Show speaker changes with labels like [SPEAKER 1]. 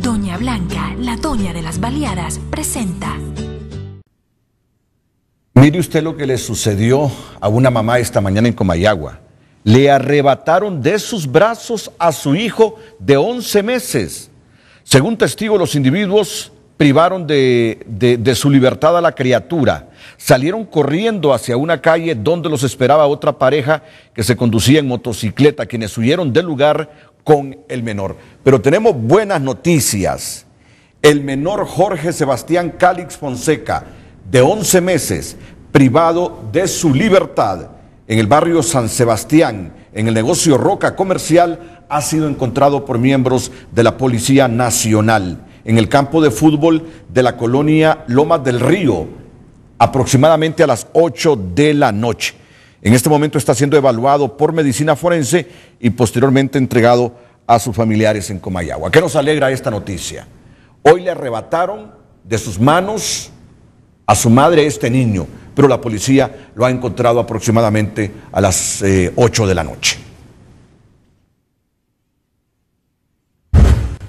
[SPEAKER 1] Doña Blanca, la doña de las baleadas, presenta. Mire usted lo que le sucedió a una mamá esta mañana en Comayagua. Le arrebataron de sus brazos a su hijo de 11 meses. Según testigos, los individuos privaron de, de, su libertad a la criatura. Salieron corriendo hacia una calle donde los esperaba otra pareja que se conducía en motocicleta, quienes huyeron del lugar con el menor. Pero tenemos buenas noticias. El menor Jorge Sebastián Cálix Fonseca, de 11 meses, privado de su libertad en el barrio San Sebastián, en el negocio Roca Comercial, ha sido encontrado por miembros de la Policía Nacional en el campo de fútbol de la colonia Lomas del Río, aproximadamente a las 8 de la noche. En este momento está siendo evaluado por medicina forense y posteriormente entregado a sus familiares en Comayagua. ¿Qué nos alegra esta noticia? Hoy le arrebataron de sus manos a su madre este niño, pero la policía lo ha encontrado aproximadamente a las 8 eh, de la noche.